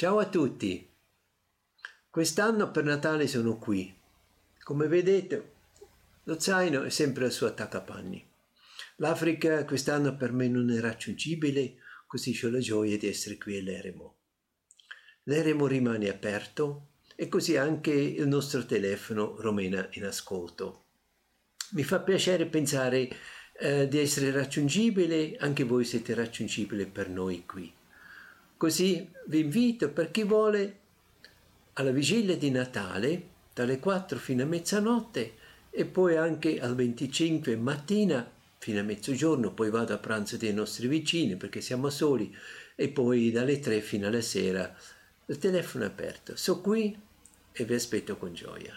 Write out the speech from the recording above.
Ciao a tutti! Quest'anno per Natale sono qui. Come vedete, lo zaino è sempre al suo attaccapanni. L'Africa quest'anno per me non è raggiungibile, così ho la gioia di essere qui all'Eremo. L'Eremo rimane aperto e così anche il nostro telefono romena in ascolto. Mi fa piacere pensare eh, di essere raggiungibile, anche voi siete raggiungibili per noi qui. Così vi invito per chi vuole alla vigilia di Natale, dalle 4 fino a mezzanotte e poi anche al 25 mattina fino a mezzogiorno, poi vado a pranzo dei nostri vicini perché siamo soli e poi dalle 3 fino alla sera il telefono è aperto. So qui e vi aspetto con gioia.